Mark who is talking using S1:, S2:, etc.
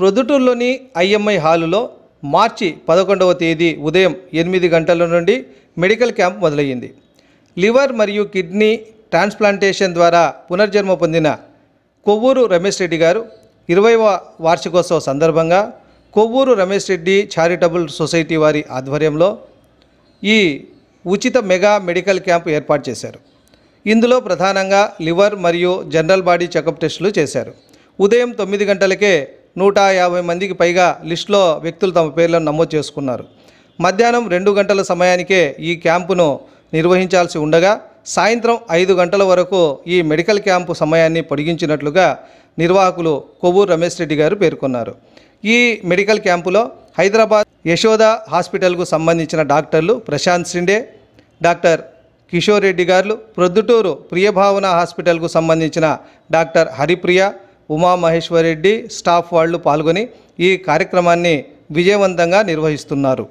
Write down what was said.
S1: ప్రొద్దుటూరులోని IMI హాలులో మార్చి పదకొండవ తేదీ ఉదయం ఎనిమిది గంటల నుండి మెడికల్ క్యాంప్ మొదలయ్యింది లివర్ మరియు కిడ్నీ ట్రాన్స్ప్లాంటేషన్ ద్వారా పునర్జన్మ పొందిన కొవ్వూరు రమేష్ రెడ్డి గారు ఇరవైవ వార్షికోత్సవ సందర్భంగా కొవ్వూరు రమేష్ రెడ్డి చారిటబుల్ సొసైటీ వారి ఆధ్వర్యంలో ఈ ఉచిత మెగా మెడికల్ క్యాంప్ ఏర్పాటు చేశారు ఇందులో ప్రధానంగా లివర్ మరియు జనరల్ బాడీ చెకప్ టెస్టులు చేశారు ఉదయం తొమ్మిది గంటలకే నూట యాభై మందికి పైగా లిస్టులో వ్యక్తులు తమ పేర్లను నమోదు చేసుకున్నారు మధ్యాహ్నం రెండు గంటల సమయానికే ఈ క్యాంపును నిర్వహించాల్సి ఉండగా సాయంత్రం ఐదు గంటల వరకు ఈ మెడికల్ క్యాంపు సమయాన్ని పొడిగించినట్లుగా నిర్వాహకులు కొవ్వూరు రమేష్ రెడ్డి గారు పేర్కొన్నారు ఈ మెడికల్ క్యాంపులో హైదరాబాద్ యశోద హాస్పిటల్కు సంబంధించిన డాక్టర్లు ప్రశాంత్ సిండే డాక్టర్ కిషోర్ రెడ్డి గారు ప్రొద్దుటూరు ప్రియభావన హాస్పిటల్కు సంబంధించిన డాక్టర్ హరిప్రియ ఉమామహేశ్వరరెడ్డి స్టాఫ్ వాళ్ళు పాల్గొని ఈ కార్యక్రమాన్ని విజయవంతంగా నిర్వహిస్తున్నారు